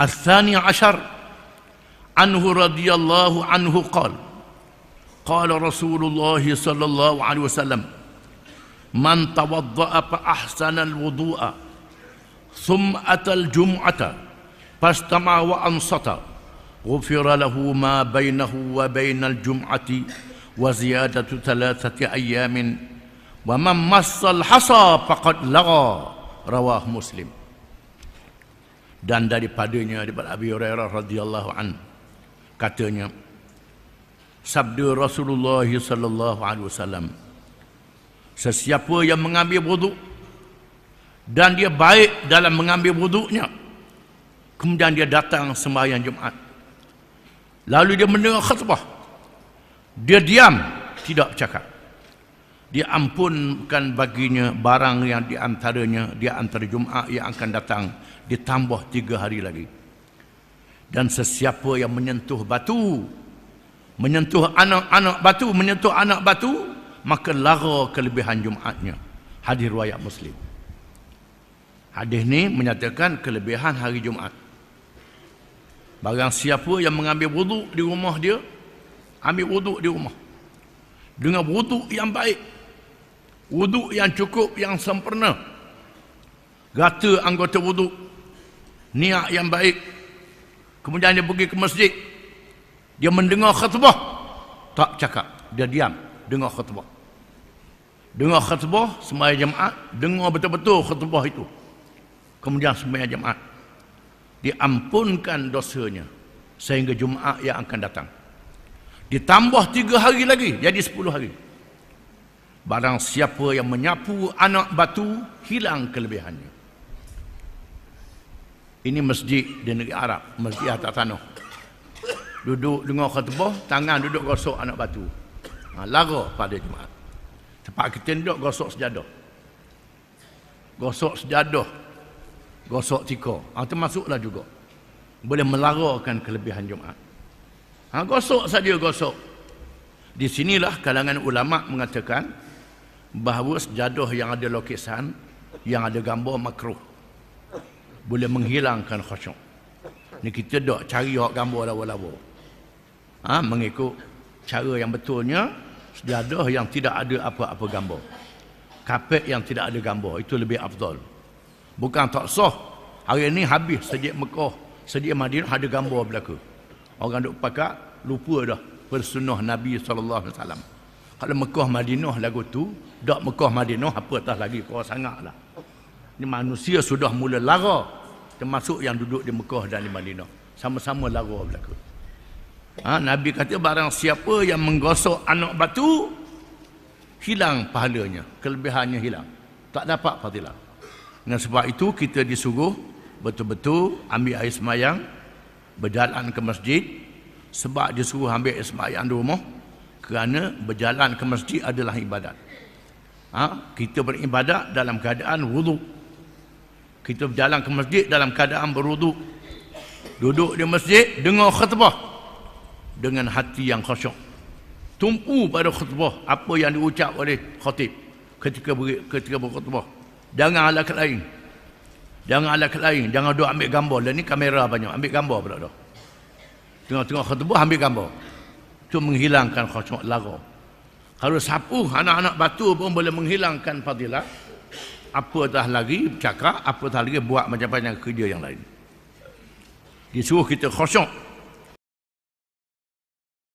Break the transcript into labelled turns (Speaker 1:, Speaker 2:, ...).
Speaker 1: الثاني عشر عنه رضي الله عنه قال قال رسول الله صلى الله عليه وسلم من توضأ فأحسن الوضوء ثم أتى الجمعة فاستمع وأنصت غفر له ما بينه وبين الجمعة وزيادة ثلاثة أيام ومن مس الحصى فقد لغى رواه مسلم dan daripadanya daripada Abu Hurairah radhiyallahu an katanya sabda Rasulullah sallallahu alaihi wasallam sesiapa yang mengambil wuduk dan dia baik dalam mengambil wuduknya kemudian dia datang sembahyang Jumaat lalu dia mendengar khutbah dia diam tidak bercakap diampunkan baginya barang yang diantaranya antaranya di antara Jumaat yang akan datang ditambah tiga hari lagi. Dan sesiapa yang menyentuh batu, menyentuh anak-anak batu, menyentuh anak batu, maka lara kelebihan Jumaatnya. Hadis riwayat Muslim. Hadis ini menyatakan kelebihan hari Jumaat. Barang siapa yang mengambil wuduk di rumah dia, ambil wuduk di rumah. Dengan wuduk yang baik, wuduk yang cukup yang sempurna gata anggota wuduk niat yang baik kemudian dia pergi ke masjid dia mendengar khutbah tak cakap dia diam dengar khutbah dengar khutbah semaya jemaat dengar betul-betul khutbah itu kemudian semaya jemaat diampunkan dosanya sehingga Jumaat yang akan datang ditambah tiga hari lagi jadi sepuluh hari Barang siapa yang menyapu anak batu Hilang kelebihannya Ini masjid di negeri Arab Masjid atas tanah Duduk dengan khutbah Tangan duduk gosok anak batu ha, Lara pada jemaat Tempat kita duduk gosok sejadah Gosok sejadah Gosok tikar ha, Termasuklah juga Boleh melarakan kelebihan jemaat ha, Gosok saja gosok di sinilah kalangan ulama mengatakan bahawa sejadah yang ada lukisan yang ada gambar makruh boleh menghilangkan khusyuk ni kita dok cari hak gambar lawa-lawa ha, mengikut cara yang betulnya sejadah yang tidak ada apa-apa gambar kapet yang tidak ada gambar itu lebih afdol bukan tak soh. hari ini habis sejak Mekah sejak Madinah ada gambar belaka orang dok pakat lupa dah bersunah Nabi saw. Kalau Mekah Madinah lagu tu, dak Mekah Madinah apa atas lagi kau lah. Ini manusia sudah mula lara termasuk yang duduk di Mekah dan di Madinah. Sama-sama lara berlaku. Ha, Nabi kata barang siapa yang menggosok anak batu hilang pahalanya, kelebihannya hilang. Tak dapat fadilah. Dengan sebab itu kita disuruh betul-betul ambil air semayang berjalan ke masjid sebab disuruh ambil air semayang di rumah kerana berjalan ke masjid adalah ibadat ha? kita beribadat dalam keadaan wuduk kita berjalan ke masjid dalam keadaan berwuduk duduk di masjid dengar khutbah dengan hati yang khusyuk tumpu pada khutbah apa yang diucap oleh khatib ketika ber, ketika berkhutbah jangan alak lain jangan alak lain jangan duduk ambil gambar dan lah ni kamera banyak ambil gambar pula tengok-tengok khutbah ambil gambar itu menghilangkan khusyuk lagu kalau sapu anak-anak batu pun boleh menghilangkan fadilah apa dah lagi cakap apa dah lagi buat macam-macam kerja yang lain disuruh kita khusyuk